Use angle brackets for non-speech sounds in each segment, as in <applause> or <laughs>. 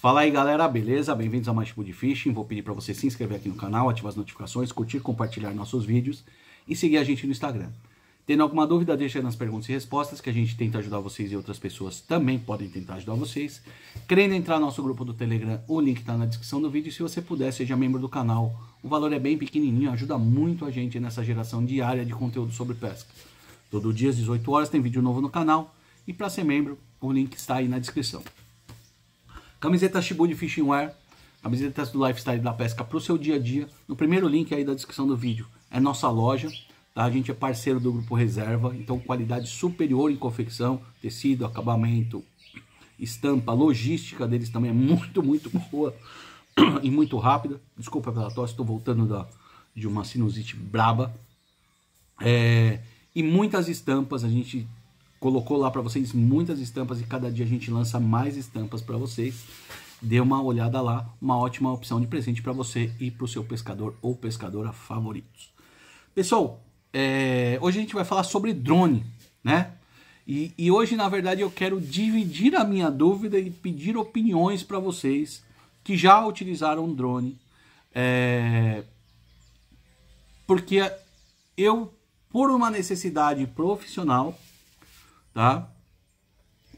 Fala aí galera, beleza? Bem-vindos a mais tipo de Fishing. Vou pedir para você se inscrever aqui no canal, ativar as notificações, curtir, compartilhar nossos vídeos e seguir a gente no Instagram. Tendo alguma dúvida, deixa nas perguntas e respostas que a gente tenta ajudar vocês e outras pessoas também podem tentar ajudar vocês. Querendo entrar no nosso grupo do Telegram, o link está na descrição do vídeo. Se você puder, seja membro do canal. O valor é bem pequenininho, ajuda muito a gente nessa geração diária de conteúdo sobre pesca. Todo dia às 18 horas tem vídeo novo no canal e para ser membro, o link está aí na descrição. Camiseta Shibu de Fishing Wear, camisetas do lifestyle da pesca para o seu dia a dia, no primeiro link aí da descrição do vídeo. É nossa loja, tá? A gente é parceiro do grupo Reserva, então qualidade superior em confecção, tecido, acabamento, estampa, logística deles também é muito, muito boa <clears throat> e muito rápida. Desculpa pela tosse, estou voltando da, de uma sinusite braba. É, e muitas estampas, a gente colocou lá para vocês muitas estampas e cada dia a gente lança mais estampas para vocês. Dê uma olhada lá, uma ótima opção de presente para você e para o seu pescador ou pescadora favoritos. Pessoal, é, hoje a gente vai falar sobre drone, né? E, e, hoje, na verdade, eu quero dividir a minha dúvida e pedir opiniões para vocês que já utilizaram drone. É, porque eu, por uma necessidade profissional, tá?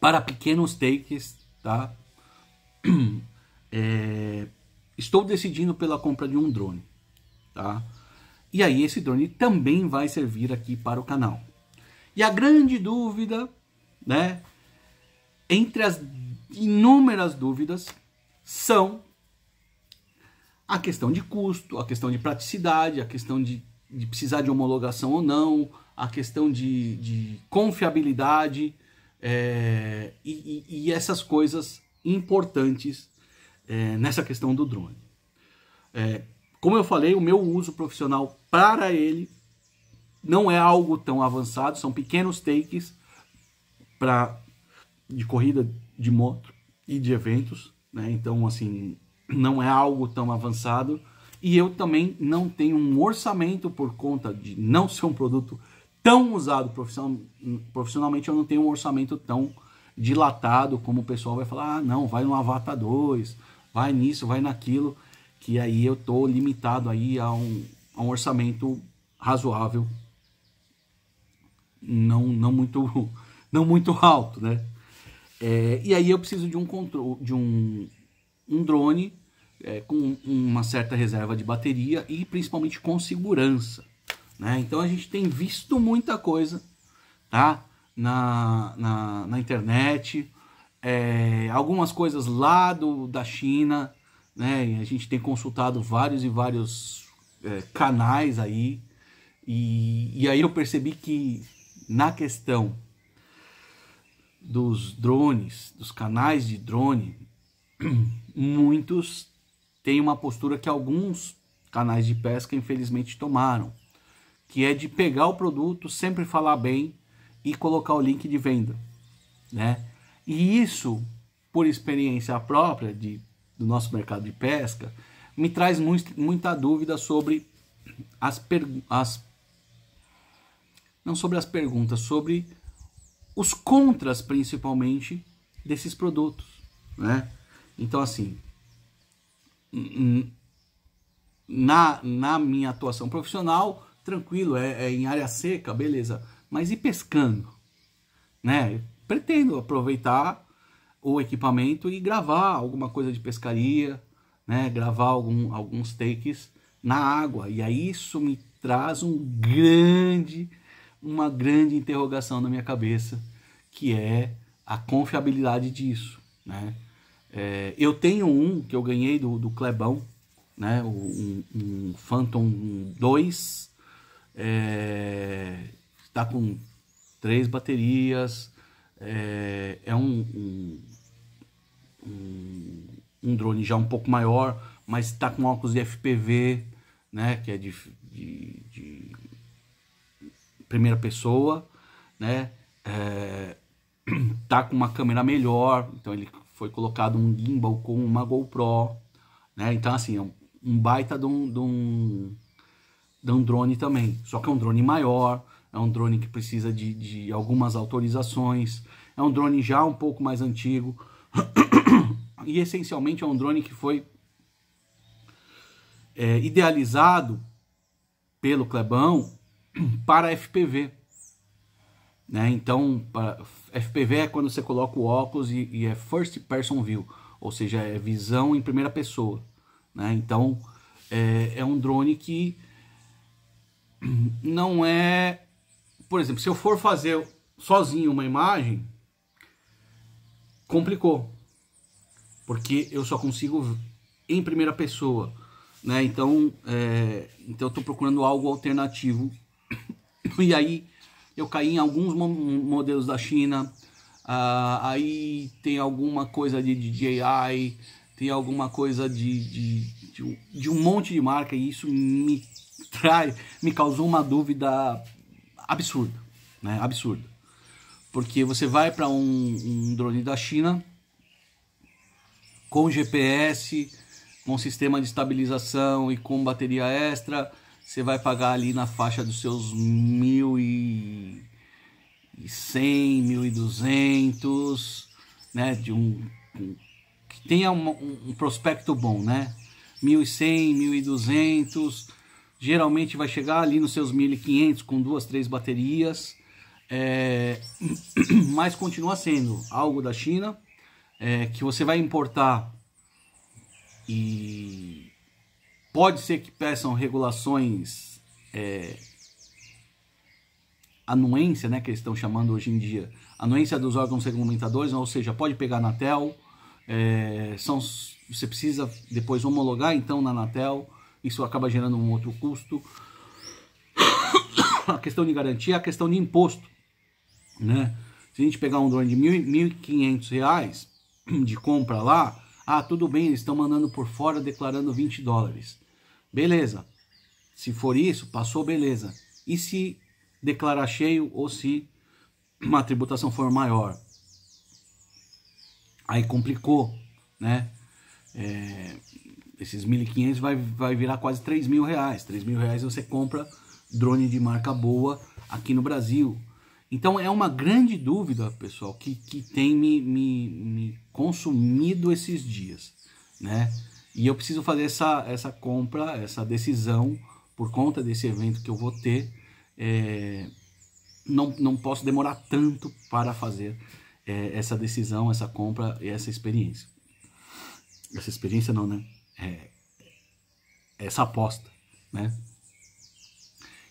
Para pequenos takes, tá? <clears throat> É, estou decidindo pela compra de um drone, tá? E aí esse drone também vai servir aqui para o canal. E a grande dúvida, né? Entre as inúmeras dúvidas são a questão de custo, a questão de praticidade, a questão de de precisar de homologação ou não, a questão de, de confiabilidade é, e, e, essas coisas importantes é, nessa questão do drone. É, como eu falei, o meu uso profissional para ele não é algo tão avançado, são pequenos takes para de corrida de moto e de eventos, né? Então assim, não é algo tão avançado e eu também não tenho um orçamento por conta de não ser um produto tão usado profissionalmente, eu não tenho um orçamento tão dilatado como o pessoal vai falar, ah, não, vai no Avata 2, vai nisso, vai naquilo, que aí eu tô limitado aí a um, a um orçamento razoável, não, não muito <laughs> não muito alto, né? É, e aí eu preciso de um controle, de um, um drone é, com uma certa reserva de bateria e principalmente com segurança. Né? Então a gente tem visto muita coisa tá? na, na, na internet, é, algumas coisas lá do, da China, né? a gente tem consultado vários e vários é, canais aí, e, e aí eu percebi que na questão dos drones, dos canais de drone, <clears throat> muitos tem uma postura que alguns canais de pesca infelizmente tomaram, que é de pegar o produto, sempre falar bem e colocar o link de venda, né? E isso, por experiência própria de, do nosso mercado de pesca, me traz muita dúvida sobre as, perguntas, não sobre as perguntas, sobre os contras principalmente desses produtos, né? Então assim, na, na minha atuação profissional, tranquilo, é, é, em área seca, beleza. Mas e pescando? Né? Pretendo aproveitar o equipamento e gravar alguma coisa de pescaria, né? gravar algum, alguns takes na água. E aí isso me traz um grande, uma grande interrogação na minha cabeça, que é a confiabilidade disso. Né? É, eu tenho um que eu ganhei do, do Clebão, né? Um, um Phantom 2. É, tá com três baterias. É, é um, um, um, um, drone já um pouco maior, mas está com óculos de FPV, né? Que é de, de, de primeira pessoa, né? É, <clears throat> tá com uma câmera melhor, então ele foi colocado um gimbal com uma GoPro, né? Então, assim, é um, baita de um, de, um, de um drone também. Só que é um drone maior, é um drone que precisa de, de algumas autorizações, é um drone já um pouco mais antigo. <coughs> e essencialmente é um drone que foi é, idealizado pelo Clebão <coughs> para FPV. Né? Então, FPV é quando você coloca o óculos e, e, é first person view, ou seja, é visão em primeira pessoa. Né? Então, é, é um drone que <clears throat> não é. Por exemplo, se eu for fazer sozinho uma imagem, complicou, porque eu só consigo em primeira pessoa. Né? Então, é, então eu estou procurando algo alternativo. <clears throat> e aí eu caí em alguns modelos da China. Uh, aí tem alguma coisa de DJI, tem alguma coisa de, de, de, de, um monte de marca e isso me trai, me causou uma dúvida absurda, né? Absurda. Porque você vai para um, um drone da China com GPS, com sistema de estabilização e com bateria extra, você vai pagar ali na faixa dos seus mil e 1.200, né? De um, um que tenha um, um, prospecto bom, né? 1.100, 1.200, geralmente vai chegar ali nos seus 1.500 com duas, três baterias, é, <clears throat> mas continua sendo algo da China é, que você vai importar e pode ser que peçam regulações é, anuência, né, que eles estão chamando hoje em dia, anuência dos órgãos regulamentadores, ou seja, pode pegar na TEL, é, são, você precisa depois homologar então na Anatel, isso acaba gerando um outro custo. <coughs> a questão de garantia, a questão de imposto, né? Se a gente pegar um drone de mil, R$ reais de compra lá, ah, tudo bem, eles estão mandando por fora declarando 20 dólares. Beleza. Se for isso, passou, beleza. E se declarar cheio ou se uma tributação for maior. Aí complicou, né? É, esses 1.500 vai, vai virar quase 3.000 mil reais. 3.000 mil reais você compra drone de marca boa aqui no Brasil. Então é uma grande dúvida, pessoal, que, que tem me, me, me consumido esses dias, né? E eu preciso fazer essa, essa compra, essa decisão, por conta desse evento que eu vou ter, é, não, não posso demorar tanto para fazer é, essa decisão, essa compra e essa experiência. Essa experiência não, né? É, essa aposta, né?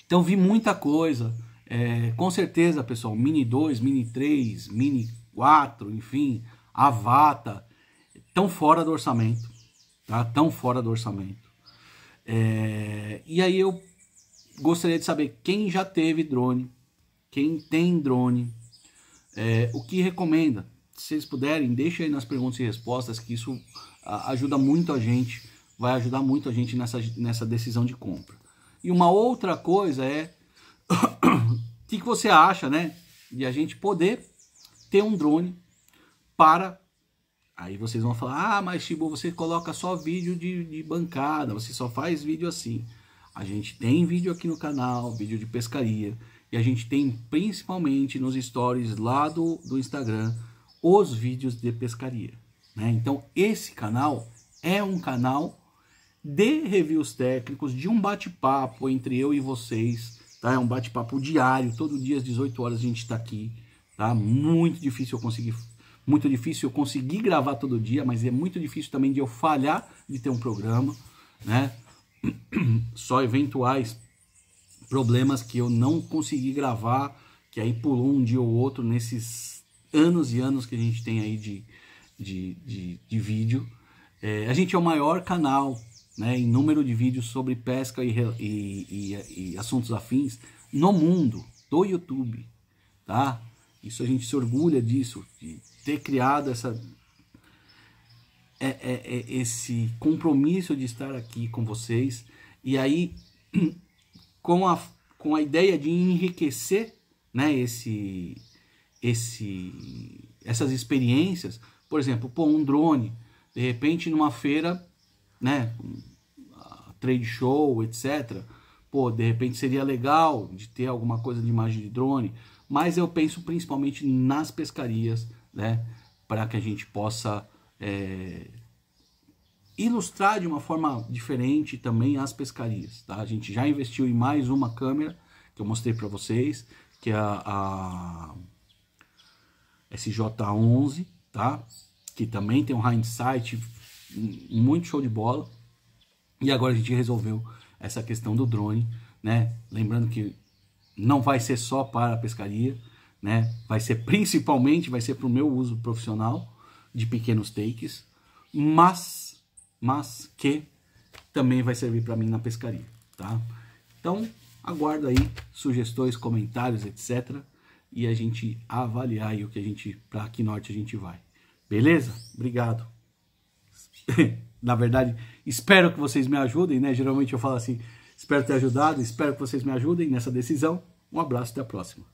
Então vi muita coisa, é, com certeza, pessoal, Mini 2, Mini 3, Mini 4, enfim, Avata, tão fora do orçamento, tá? Tão fora do orçamento. É, e aí eu gostaria de saber quem já teve drone, quem tem drone, é, o que recomenda. Se vocês puderem, deixem aí nas perguntas e respostas, que isso ajuda muito a gente, vai ajudar muito a gente nessa, nessa decisão de compra. E uma outra coisa é o <coughs> que, que você acha, né? De a gente poder ter um drone para. Aí vocês vão falar, ah, mas Chibo, você coloca só vídeo de, de bancada, você só faz vídeo assim. A gente tem vídeo aqui no canal, vídeo de pescaria, e a gente tem principalmente nos stories lá do, do Instagram os vídeos de pescaria. Né? Então esse canal é um canal de reviews técnicos, de um bate-papo entre eu e vocês, tá? É um bate-papo diário, todo dia às 18 horas a gente está aqui, tá? Muito difícil eu conseguir, muito difícil eu conseguir gravar todo dia, mas é muito difícil também de eu falhar de ter um programa, né? <clears throat> só eventuais problemas que eu não consegui gravar, que aí pulou um dia ou outro nesses anos e anos que a gente tem aí de, de, de, de vídeo. É, a gente é o maior canal né, em número de vídeos sobre pesca e, e, e, e assuntos afins no mundo, do YouTube, tá? Isso a gente se orgulha disso, de ter criado essa é, é, é, esse compromisso de estar aqui com vocês. E aí, <clears throat> com a, com a ideia de enriquecer né, esse, esse, essas experiências, por exemplo, pô, um drone, de repente numa feira, né, trade show, etc. Pô, de repente seria legal de ter alguma coisa de imagem de drone, mas eu penso principalmente nas pescarias, né, para que a gente possa é, ilustrar de uma forma diferente também as pescarias. Tá? A gente já investiu em mais uma câmera que eu mostrei para vocês, que é a, a SJ11, tá? que também tem um hindsight muito show de bola. E agora a gente resolveu essa questão do drone, né? Lembrando que não vai ser só para a pescaria, né? Vai ser principalmente, vai ser para o meu uso profissional, de pequenos takes, mas, mas que também vai servir para mim na pescaria, tá? Então, aguardo aí sugestões, comentários, etc. E a gente avaliar aí o que a gente, para que norte a gente vai. Beleza? Obrigado. <laughs> na verdade, espero que vocês me ajudem, né? Geralmente eu falo assim, espero ter ajudado, espero que vocês me ajudem nessa decisão. Um abraço, até a próxima.